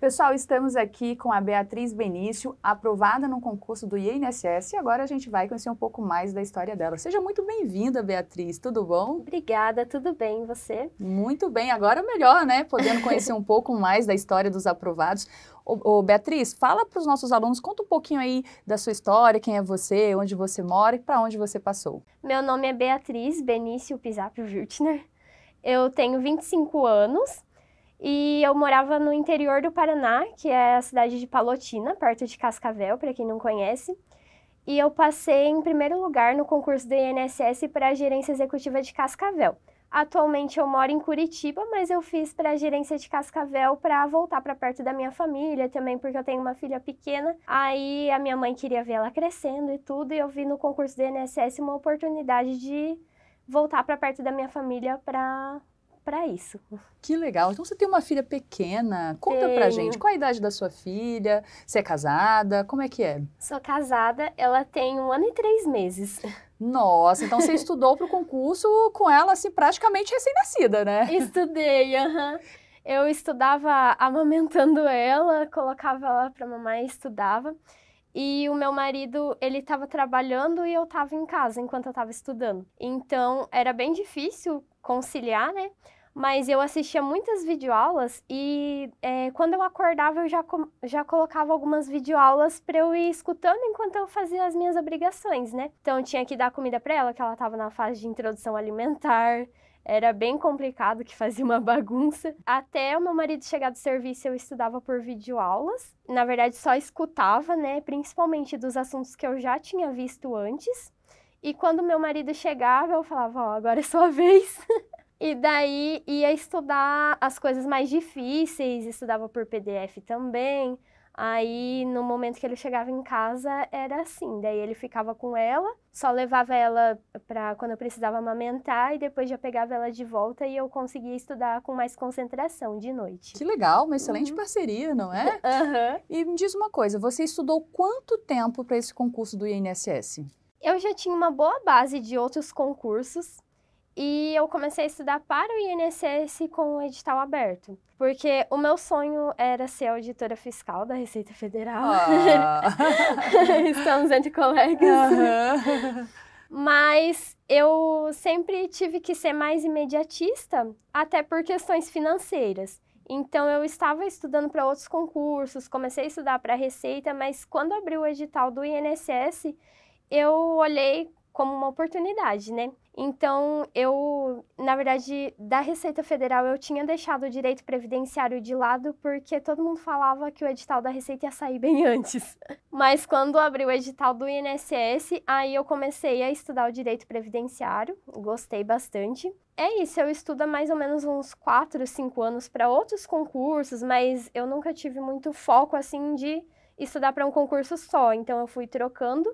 Pessoal, estamos aqui com a Beatriz Benício, aprovada no concurso do INSS, e agora a gente vai conhecer um pouco mais da história dela. Seja muito bem-vinda, Beatriz, tudo bom? Obrigada, tudo bem, você? Muito bem, agora melhor, né? Podendo conhecer um pouco mais da história dos aprovados. Ô, ô Beatriz, fala para os nossos alunos, conta um pouquinho aí da sua história, quem é você, onde você mora e para onde você passou. Meu nome é Beatriz Benício Pisapio Wiltner, eu tenho 25 anos, e eu morava no interior do Paraná, que é a cidade de Palotina, perto de Cascavel, para quem não conhece. E eu passei em primeiro lugar no concurso do INSS para a gerência executiva de Cascavel. Atualmente eu moro em Curitiba, mas eu fiz para a gerência de Cascavel para voltar para perto da minha família também, porque eu tenho uma filha pequena. Aí a minha mãe queria ver ela crescendo e tudo, e eu vi no concurso do INSS uma oportunidade de voltar para perto da minha família para para isso. Que legal. Então você tem uma filha pequena. Conta Tenho. pra gente, qual a idade da sua filha? Você é casada? Como é que é? Sou casada, ela tem um ano e três meses. Nossa, então você estudou para o concurso com ela assim, praticamente recém-nascida, né? Estudei, aham. Eu estudava amamentando ela, colocava ela para mamãe e estudava. E o meu marido, ele estava trabalhando e eu estava em casa enquanto eu estava estudando. Então, era bem difícil conciliar, né? mas eu assistia muitas videoaulas e é, quando eu acordava eu já, já colocava algumas videoaulas para eu ir escutando enquanto eu fazia as minhas obrigações, né? Então tinha que dar comida para ela, que ela estava na fase de introdução alimentar. Era bem complicado que fazia uma bagunça. Até o meu marido chegar do serviço, eu estudava por videoaulas. Na verdade, só escutava, né? Principalmente dos assuntos que eu já tinha visto antes. E quando meu marido chegava, eu falava: Ó, oh, agora é sua vez. E daí ia estudar as coisas mais difíceis, estudava por PDF também. Aí, no momento que ele chegava em casa, era assim. Daí ele ficava com ela, só levava ela para quando eu precisava amamentar e depois já pegava ela de volta e eu conseguia estudar com mais concentração de noite. Que legal, uma excelente uhum. parceria, não é? uhum. E me diz uma coisa, você estudou quanto tempo para esse concurso do INSS? Eu já tinha uma boa base de outros concursos, e eu comecei a estudar para o INSS com o edital aberto, porque o meu sonho era ser auditora fiscal da Receita Federal. Oh. Estamos entre colegas. Uhum. Mas eu sempre tive que ser mais imediatista, até por questões financeiras. Então eu estava estudando para outros concursos, comecei a estudar para a Receita, mas quando abri o edital do INSS, eu olhei como uma oportunidade, né? Então, eu, na verdade, da Receita Federal, eu tinha deixado o direito previdenciário de lado porque todo mundo falava que o edital da Receita ia sair bem antes. Mas quando abriu o edital do INSS, aí eu comecei a estudar o direito previdenciário, gostei bastante. É isso, eu estudo há mais ou menos uns 4, 5 anos para outros concursos, mas eu nunca tive muito foco assim de estudar para um concurso só, então eu fui trocando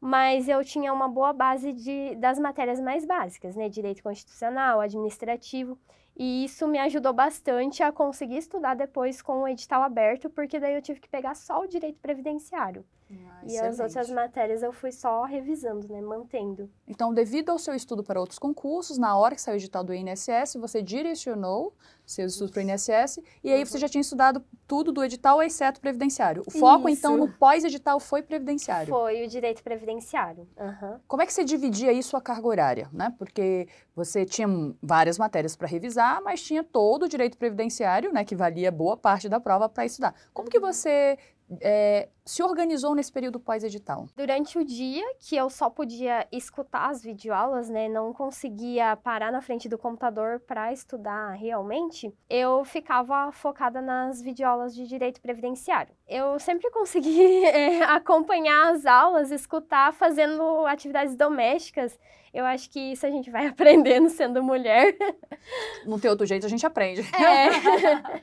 mas eu tinha uma boa base de, das matérias mais básicas, né? Direito constitucional, administrativo, e isso me ajudou bastante a conseguir estudar depois com o edital aberto, porque daí eu tive que pegar só o direito previdenciário. Ah, e as outras matérias eu fui só revisando, né, mantendo. Então, devido ao seu estudo para outros concursos, na hora que saiu o edital do INSS, você direcionou seus estudos para o INSS e aí você uhum. já tinha estudado tudo do edital, exceto previdenciário. O foco, isso. então, no pós-edital foi previdenciário. Foi o direito previdenciário. Uhum. Como é que você dividia aí sua carga horária, né? Porque você tinha várias matérias para revisar, mas tinha todo o direito previdenciário, né, que valia boa parte da prova para estudar. Como uhum. que você é, se organizou nesse período pós-edital? Durante o dia, que eu só podia escutar as videoaulas, né, não conseguia parar na frente do computador para estudar realmente, eu ficava focada nas videoaulas de direito previdenciário eu sempre consegui é, acompanhar as aulas, escutar fazendo atividades domésticas. Eu acho que isso a gente vai aprendendo sendo mulher. Não tem outro jeito, a gente aprende. É.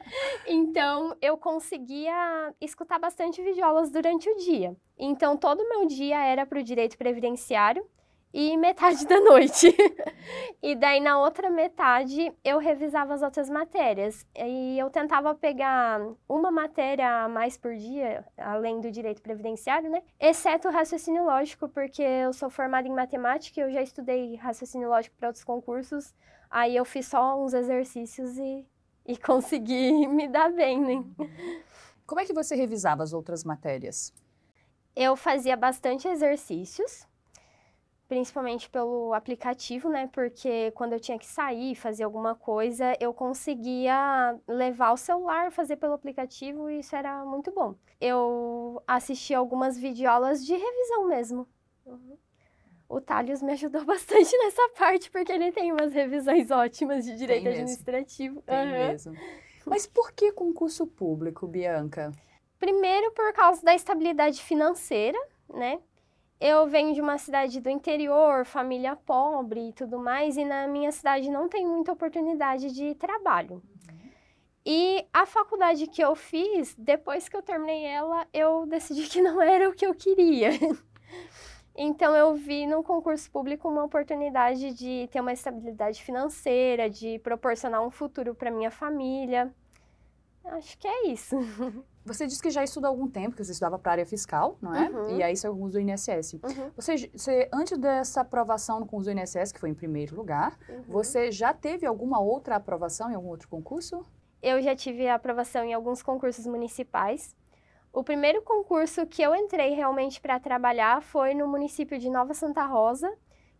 Então, eu conseguia escutar bastante videoaulas durante o dia. Então, todo o meu dia era para o direito previdenciário e metade da noite. e daí na outra metade eu revisava as outras matérias. E eu tentava pegar uma matéria a mais por dia, além do direito previdenciário, né? Exceto o raciocínio lógico, porque eu sou formada em matemática e eu já estudei raciocínio lógico para outros concursos. Aí eu fiz só uns exercícios e, e consegui me dar bem, né? Como é que você revisava as outras matérias? Eu fazia bastante exercícios principalmente pelo aplicativo, né? Porque quando eu tinha que sair, fazer alguma coisa, eu conseguia levar o celular, fazer pelo aplicativo e isso era muito bom. Eu assisti algumas videoaulas de revisão mesmo. Uhum. O Thales me ajudou bastante nessa parte, porque ele tem umas revisões ótimas de direito tem administrativo. Tem uhum. mesmo. Mas por que concurso público, Bianca? Primeiro, por causa da estabilidade financeira, né? eu venho de uma cidade do interior, família pobre e tudo mais, e na minha cidade não tem muita oportunidade de trabalho. Uhum. E a faculdade que eu fiz, depois que eu terminei ela, eu decidi que não era o que eu queria. então eu vi no concurso público uma oportunidade de ter uma estabilidade financeira, de proporcionar um futuro para minha família. Acho que é isso. Você disse que já estuda há algum tempo, que você estudava para a área fiscal, não é? Uhum. E aí você usa o INSS. Uhum. Você, você, antes dessa aprovação no o INSS, que foi em primeiro lugar, uhum. você já teve alguma outra aprovação em algum outro concurso? Eu já tive aprovação em alguns concursos municipais. O primeiro concurso que eu entrei realmente para trabalhar foi no município de Nova Santa Rosa,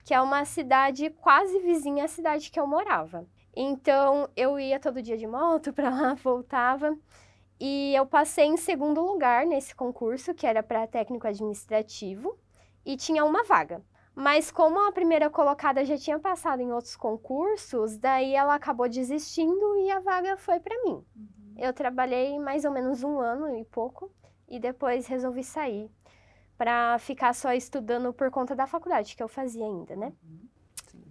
que é uma cidade quase vizinha à cidade que eu morava. Então, eu ia todo dia de moto para lá, voltava. E eu passei em segundo lugar nesse concurso, que era para técnico administrativo, e tinha uma vaga. Mas como a primeira colocada já tinha passado em outros concursos, daí ela acabou desistindo e a vaga foi para mim. Uhum. Eu trabalhei mais ou menos um ano e pouco e depois resolvi sair para ficar só estudando por conta da faculdade que eu fazia ainda, né? Uhum.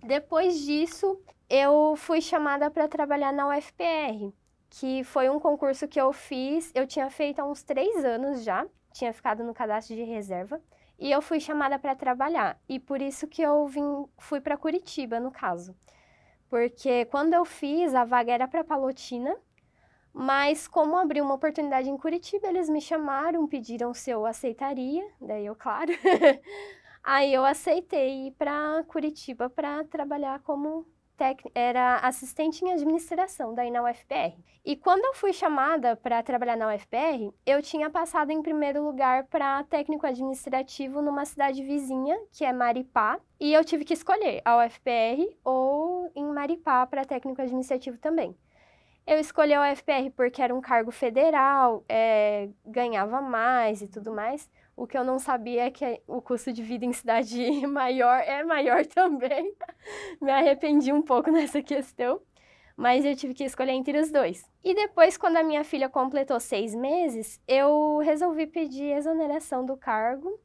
Depois disso, eu fui chamada para trabalhar na UFPR, que foi um concurso que eu fiz, eu tinha feito há uns três anos já, tinha ficado no cadastro de reserva, e eu fui chamada para trabalhar, e por isso que eu vim, fui para Curitiba, no caso. Porque quando eu fiz, a vaga era para Palotina, mas como abriu uma oportunidade em Curitiba, eles me chamaram, pediram se eu aceitaria, daí eu, claro. Aí eu aceitei ir para Curitiba para trabalhar como era assistente em administração, daí na UFPR. E quando eu fui chamada para trabalhar na UFPR, eu tinha passado em primeiro lugar para técnico administrativo numa cidade vizinha, que é Maripá, e eu tive que escolher a UFPR ou em Maripá para técnico administrativo também. Eu escolhi a UFPR porque era um cargo federal, é, ganhava mais e tudo mais, o que eu não sabia é que o custo de vida em cidade maior é maior também. Me arrependi um pouco nessa questão, mas eu tive que escolher entre os dois. E depois, quando a minha filha completou seis meses, eu resolvi pedir exoneração do cargo.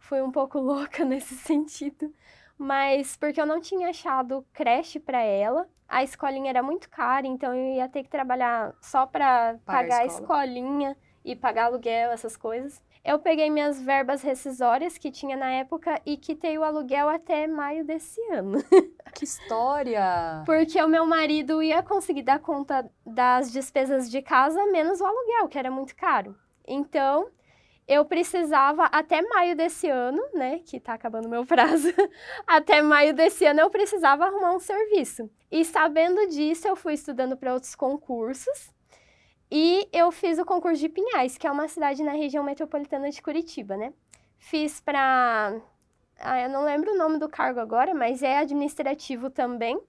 Fui um pouco louca nesse sentido, mas porque eu não tinha achado creche para ela, a escolinha era muito cara, então eu ia ter que trabalhar só para pagar, a, a escolinha e pagar aluguel, essas coisas. Eu peguei minhas verbas rescisórias que tinha na época e quitei o aluguel até maio desse ano. Que história! Porque o meu marido ia conseguir dar conta das despesas de casa menos o aluguel, que era muito caro. Então, eu precisava até maio desse ano, né, que tá acabando meu prazo, até maio desse ano eu precisava arrumar um serviço. E sabendo disso, eu fui estudando para outros concursos e eu fiz o concurso de Pinhais, que é uma cidade na região metropolitana de Curitiba, né? Fiz para. Ah, eu não lembro o nome do cargo agora, mas é administrativo também.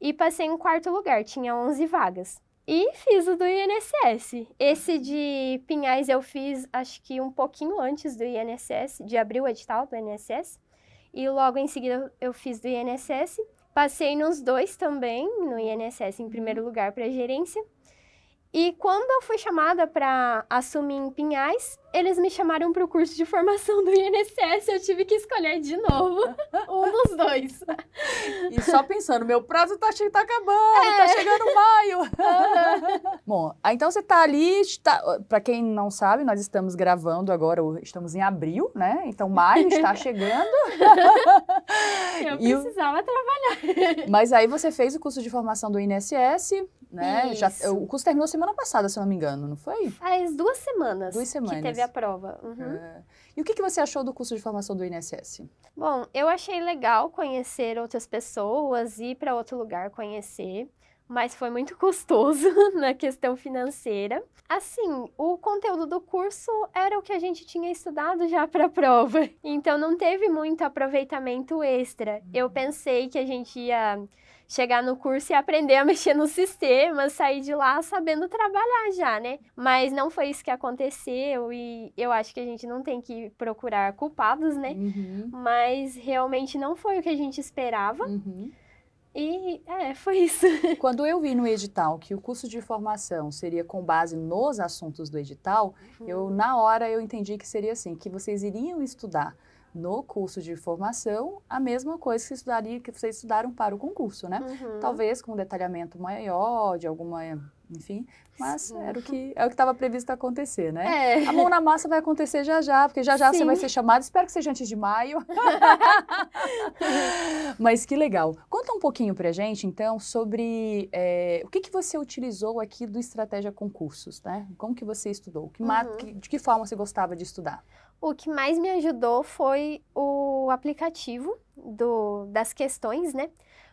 E passei em quarto lugar, tinha 11 vagas. E fiz o do INSS. Esse de Pinhais eu fiz, acho que um pouquinho antes do INSS, de abrir o edital do INSS. E logo em seguida eu fiz do INSS. Passei nos dois também, no INSS em primeiro uhum. lugar para gerência. E quando eu fui chamada para assumir em Pinhais, eles me chamaram para o curso de formação do INSS, eu tive que escolher de novo um dos dois. E só pensando, meu prazo tá, tá acabando, tá é. tá chegando maio. Uhum. Bom, então você tá ali, tá, para quem não sabe, nós estamos gravando agora, estamos em abril, né? Então maio está chegando. eu e precisava o... trabalhar. Mas aí você fez o curso de formação do INSS, né? Já, o curso terminou semana passada, se eu não me engano, não foi? Faz duas semanas. Duas semanas fazer a prova. Uhum. É. E o que, que você achou do curso de formação do INSS? Bom, eu achei legal conhecer outras pessoas, ir para outro lugar conhecer mas foi muito custoso na questão financeira. Assim, o conteúdo do curso era o que a gente tinha estudado já para a prova, então não teve muito aproveitamento extra. Eu uhum. pensei que a gente ia chegar no curso e aprender a mexer no sistema, sair de lá sabendo trabalhar já, né? Mas não foi isso que aconteceu e eu acho que a gente não tem que procurar culpados, né? Uhum. Mas realmente não foi o que a gente esperava. Uhum. E é, foi isso. Quando eu vi no edital que o curso de formação seria com base nos assuntos do edital, uhum. eu na hora eu entendi que seria assim, que vocês iriam estudar no curso de formação a mesma coisa que estudaria que vocês estudaram para o concurso, né? Uhum. Talvez com um detalhamento maior de alguma enfim. Mas era o que é o que estava previsto acontecer, né? É. A mão na massa vai acontecer já já, porque já já Sim. você vai ser chamado, espero que seja antes de maio. mas que legal. Conta um pouquinho pra gente, então, sobre é, o que, que você utilizou aqui do Estratégia Concursos, né? Como que você estudou? Que uhum. que, de que forma você gostava de estudar? O que mais me ajudou foi o aplicativo do, das questões, né?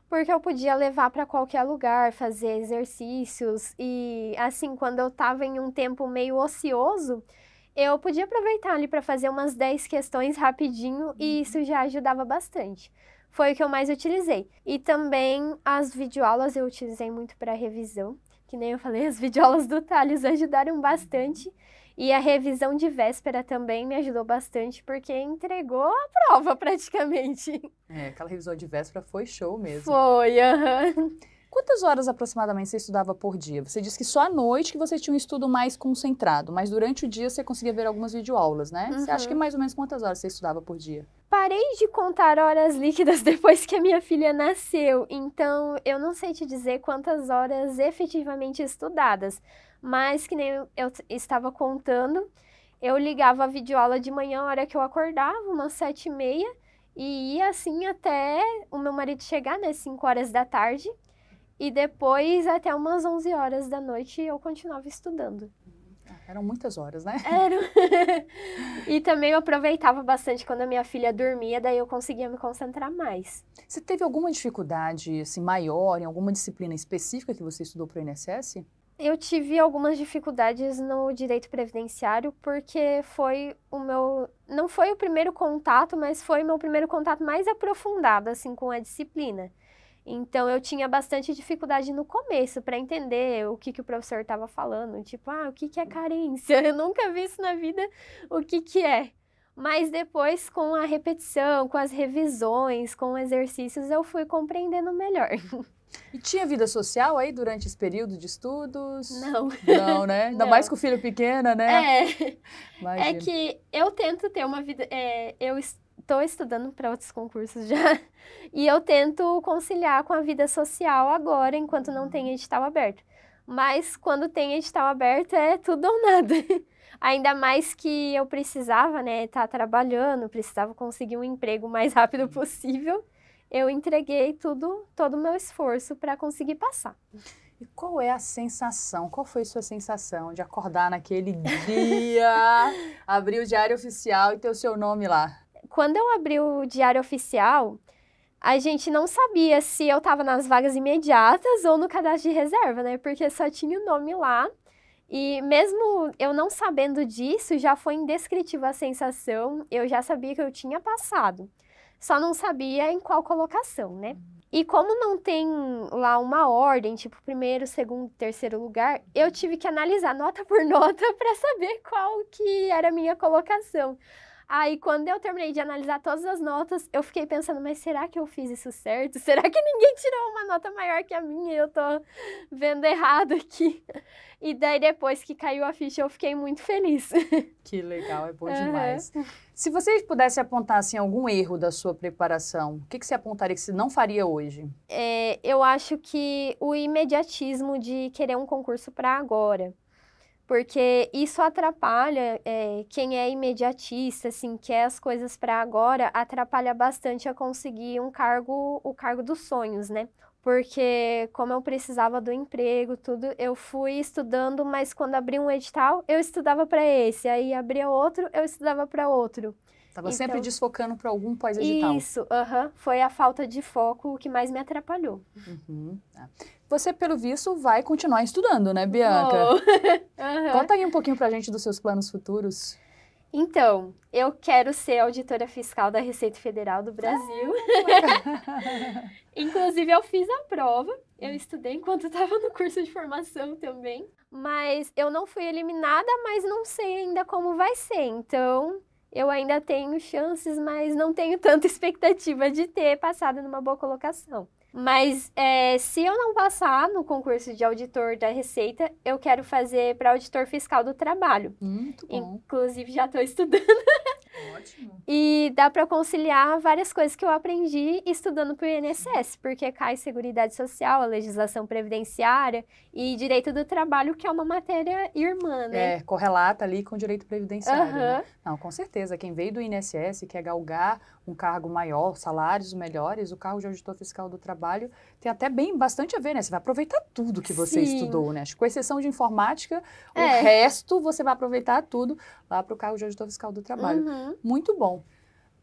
porque eu podia levar para qualquer lugar, fazer exercícios e assim, quando eu estava em um tempo meio ocioso, eu podia aproveitar ali para fazer umas 10 questões rapidinho e uhum. isso já ajudava bastante. Foi o que eu mais utilizei. E também as videoaulas eu utilizei muito para revisão, que nem eu falei, as videoaulas do Thales ajudaram bastante. E a revisão de véspera também me ajudou bastante, porque entregou a prova praticamente. É, aquela revisão de véspera foi show mesmo. Foi, aham. Uhum. Quantas horas aproximadamente você estudava por dia? Você disse que só à noite que você tinha um estudo mais concentrado, mas durante o dia você conseguia ver algumas videoaulas, né? Uhum. Você acha que uhum. mais ou menos quantas horas você estudava por dia? Parei de contar horas líquidas depois que a minha filha nasceu, então eu não sei te dizer quantas horas efetivamente estudadas, mas que nem eu estava contando, eu ligava a videoaula de manhã, a hora que eu acordava, umas sete e meia, e ia assim até o meu marido chegar, né, cinco horas da tarde, e depois até umas onze horas da noite eu continuava estudando. Ah, eram muitas horas, né? Eram. e também eu aproveitava bastante quando a minha filha dormia, daí eu conseguia me concentrar mais. Você teve alguma dificuldade assim, maior em alguma disciplina específica que você estudou para o INSS? eu tive algumas dificuldades no direito previdenciário porque foi o meu não foi o primeiro contato, mas foi meu primeiro contato mais aprofundado assim com a disciplina. Então eu tinha bastante dificuldade no começo para entender o que, que o professor estava falando, tipo, ah, o que, que é carência? Eu nunca vi isso na vida, o que, que é? Mas depois, com a repetição, com as revisões, com exercícios, eu fui compreendendo melhor. E tinha vida social aí durante esse período de estudos? Não. Não, né? Ainda Não. mais com o filho pequeno, né? É. Imagina. É que eu tento ter uma vida. É, eu estou estudando para outros concursos já. E eu tento conciliar com a vida social agora, enquanto não tem uhum. edital aberto. Mas quando tem edital aberto é tudo ou nada. Ainda mais que eu precisava, né, estar tá trabalhando, precisava conseguir um emprego o mais rápido uhum. possível eu entreguei tudo, todo o meu esforço para conseguir passar. E qual é a sensação? Qual foi sua sensação de acordar naquele dia, abrir o diário oficial e ter o seu nome lá? Quando eu abri o diário oficial, a gente não sabia se eu estava nas vagas imediatas ou no cadastro de reserva, né? Porque só tinha o nome lá. E mesmo eu não sabendo disso, já foi indescritível a sensação. Eu já sabia que eu tinha passado só não sabia em qual colocação, né? Uhum. E como não tem lá uma ordem, tipo primeiro, segundo, terceiro lugar, eu tive que analisar nota por nota para saber qual que era a minha colocação. Aí, quando eu terminei de analisar todas as notas, eu fiquei pensando, mas será que eu fiz isso certo? Será que ninguém tirou uma nota maior que a minha e eu tô vendo errado aqui? E daí, depois que caiu a ficha, eu fiquei muito feliz. Que legal, é bom demais. Uhum. Se você pudesse apontar assim, algum erro da sua preparação, o que, que você apontaria que você não faria hoje? É, eu acho que o imediatismo de querer um concurso para agora. Porque isso atrapalha é, quem é imediatista, assim, quer as coisas para agora, atrapalha bastante a conseguir um cargo, o cargo dos sonhos, né? porque como eu precisava do emprego, tudo, eu fui estudando, mas quando abri um edital, eu estudava para esse, aí abria outro, eu estudava para outro. Estava então, sempre desfocando para algum pós-edital. Isso, uh -huh, foi a falta de foco o que mais me atrapalhou. Uhum, tá. Você, pelo visto, vai continuar estudando, né, Bianca? Oh. uh -huh. Conta aí um pouquinho para a gente dos seus planos futuros. Então, eu quero ser auditora fiscal da Receita Federal do Brasil. Inclusive, eu fiz a prova. Eu estudei enquanto estava no curso de formação também. Mas eu não fui eliminada, mas não sei ainda como vai ser. Então, eu ainda tenho chances, mas não tenho tanta expectativa de ter passado numa boa colocação. Mas é, se eu não passar no concurso de auditor da Receita, eu quero fazer para auditor fiscal do trabalho. Muito bom. Inclusive, já estou estudando. Ótimo. e dá para conciliar várias coisas que eu aprendi estudando para o INSS, porque cai Seguridade Social, a legislação previdenciária e Direito do Trabalho, que é uma matéria irmã, né? É, correlata ali com Direito previdenciário. Uhum. Né? Não, com certeza. Quem veio do INSS, quer galgar um cargo maior, salários melhores, o cargo de auditor fiscal do trabalho tem até bem bastante a ver, né? Você vai aproveitar tudo que você Sim. estudou, né? Acho que com exceção de informática, é. o resto você vai aproveitar tudo lá para o cargo de auditor fiscal do trabalho. Uhum. Muito bom.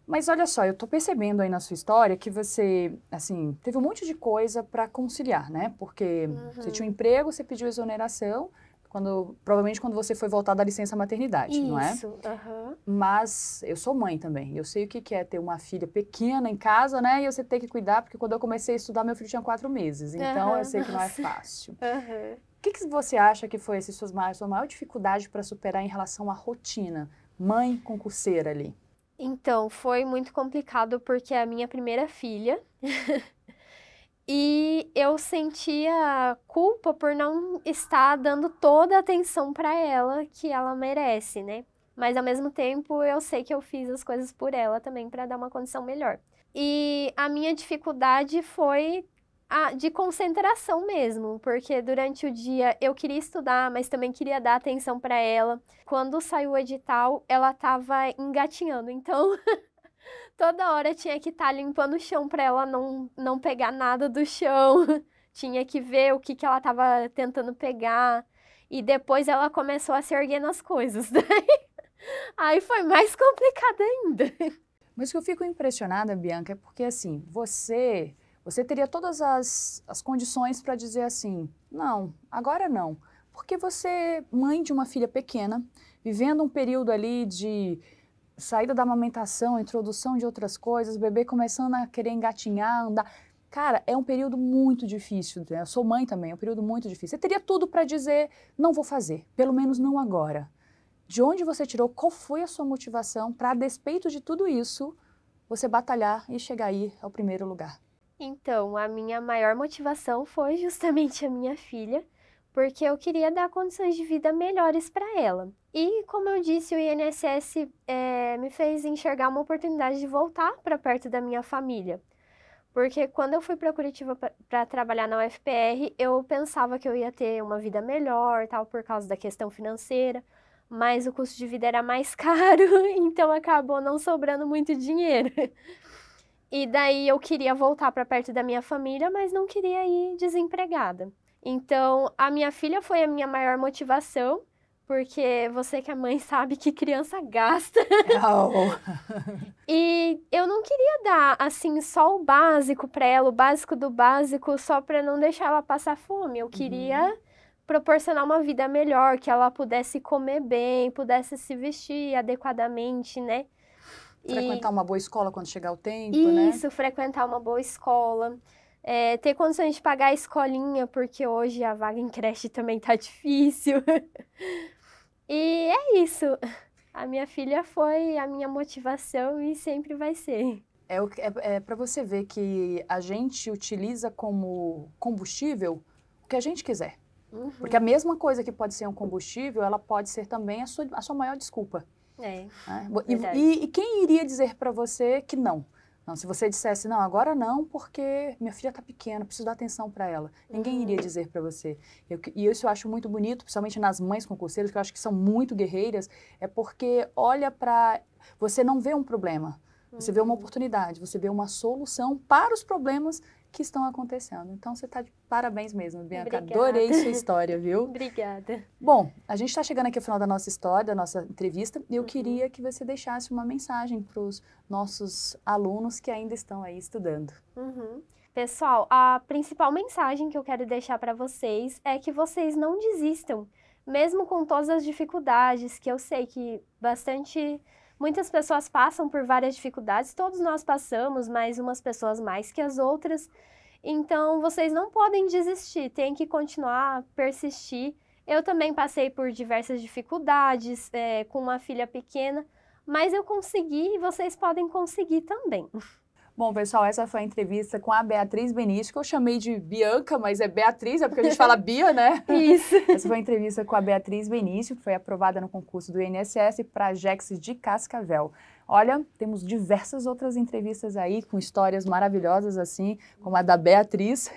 Mas olha só, eu estou percebendo aí na sua história que você, assim, teve um monte de coisa para conciliar, né? Porque uhum. você tinha um emprego, você pediu exoneração, quando, provavelmente quando você foi voltar da licença maternidade, Isso, não é? Isso, uhum. Mas eu sou mãe também. Eu sei o que, é ter uma filha pequena em casa, né? E você ter que cuidar, porque quando eu comecei a estudar, meu filho tinha quatro meses. Então uhum, eu sei que não é fácil. Uhum. O que, que você acha que foi essa sua, sua maior dificuldade para superar em relação à rotina? Mãe concurseira ali. Então, foi muito complicado porque é a minha primeira filha. E eu sentia culpa por não estar dando toda a atenção para ela que ela merece, né? Mas ao mesmo tempo, eu sei que eu fiz as coisas por ela também para dar uma condição melhor. E a minha dificuldade foi a, de concentração mesmo, porque durante o dia eu queria estudar, mas também queria dar atenção para ela. Quando saiu o edital, ela estava engatinhando, então Toda hora tinha que estar tá limpando o chão para ela não, não pegar nada do chão. tinha que ver o que, que ela estava tentando pegar. E depois ela começou a se erguer nas coisas. aí foi mais complicado ainda. Mas o que eu fico impressionada, Bianca, é porque assim, você, você teria todas as, as condições para dizer assim, não, agora não. Porque você, mãe de uma filha pequena, vivendo um período ali de saída da amamentação, introdução de outras coisas, bebê começando a querer engatinhar, andar. Cara, é um período muito difícil. Né? Eu sou mãe também, é um período muito difícil. Você teria tudo para dizer, não vou fazer, pelo menos não agora. De onde você tirou, qual foi a sua motivação para, a despeito de tudo isso, você batalhar e chegar aí ao primeiro lugar? Então, a minha maior motivação foi justamente a minha filha porque eu queria dar condições de vida melhores para ela. E, como eu disse, o INSS é, me fez enxergar uma oportunidade de voltar para perto da minha família. Porque quando eu fui para Curitiba para trabalhar na UFPR, eu pensava que eu ia ter uma vida melhor, tal, por causa da questão financeira, mas o custo de vida era mais caro, então acabou não sobrando muito dinheiro. E daí eu queria voltar para perto da minha família, mas não queria ir desempregada. Então, a minha filha foi a minha maior motivação, porque você que é mãe sabe que criança gasta. Oh. e eu não queria dar assim só o básico para ela, o básico do básico, só para não deixar ela passar fome. Eu queria uhum. proporcionar uma vida melhor, que ela pudesse comer bem, pudesse se vestir adequadamente, né? Frequentar e... uma boa escola quando chegar o tempo, Isso, né? Isso, frequentar uma boa escola é, ter condições de pagar a escolinha, porque hoje a vaga em creche também tá difícil. e é isso. A minha filha foi a minha motivação e sempre vai ser. É, é, é para você ver que a gente utiliza como combustível o que a gente quiser. Uhum. Porque a mesma coisa que pode ser um combustível, ela pode ser também a sua, a sua maior desculpa. É, né? e, e, e, quem iria dizer para você que não? Não, se você dissesse, não, agora não, porque minha filha está pequena, preciso dar atenção para ela. Ninguém uhum. iria hum. dizer para você. Eu, e isso eu acho muito bonito, principalmente nas mães concurseiras, que eu acho que são muito guerreiras, é porque olha para. Você não vê um problema, você vê uma uhum. oportunidade, você vê uma solução para os problemas que estão acontecendo. Então você está de parabéns mesmo, Bianca. Obrigada. Adorei sua história, viu? Obrigada. Bom, a gente está chegando aqui ao final da nossa história, da nossa entrevista, e eu uhum. queria que você deixasse uma mensagem para os nossos alunos que ainda estão aí estudando. Uhum. Pessoal, a principal mensagem que eu quero deixar para vocês é que vocês não desistam, mesmo com todas as dificuldades que eu sei que bastante Muitas pessoas passam por várias dificuldades, todos nós passamos, mas umas pessoas mais que as outras. Então, vocês não podem desistir, tem que continuar, persistir. Eu também passei por diversas dificuldades é, com uma filha pequena, mas eu consegui e vocês podem conseguir também. Bom, pessoal, essa foi a entrevista com a Beatriz Benício, que eu chamei de Bianca, mas é Beatriz, é porque a gente fala Bia, né? Isso. Essa foi a entrevista com a Beatriz Benício, que foi aprovada no concurso do INSS para a Jex de Cascavel. Olha, temos diversas outras entrevistas aí com histórias maravilhosas, assim, como a da Beatriz.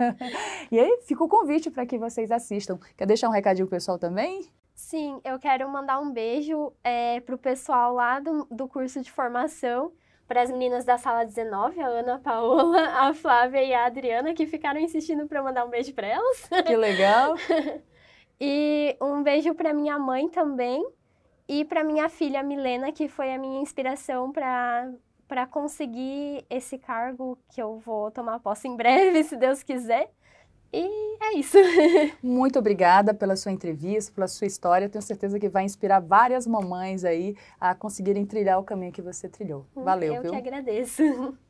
e aí fica o convite para que vocês assistam. Quer deixar um recadinho pro pessoal também? Sim, eu quero mandar um beijo é, eh, para o pessoal lá do, do curso de formação para as meninas da sala 19, a Ana a Paola, a Flávia e a Adriana, que ficaram insistindo para mandar um beijo para elas. Que legal! e um beijo para minha mãe também e para minha filha Milena, que foi a minha inspiração para para conseguir esse cargo que eu vou tomar posse em breve, se Deus quiser. E é isso. Muito obrigada pela sua entrevista, pela sua história. tenho certeza que vai inspirar várias mamães aí a conseguirem trilhar o caminho que você trilhou. Hum, Valeu, Eu viu? que agradeço.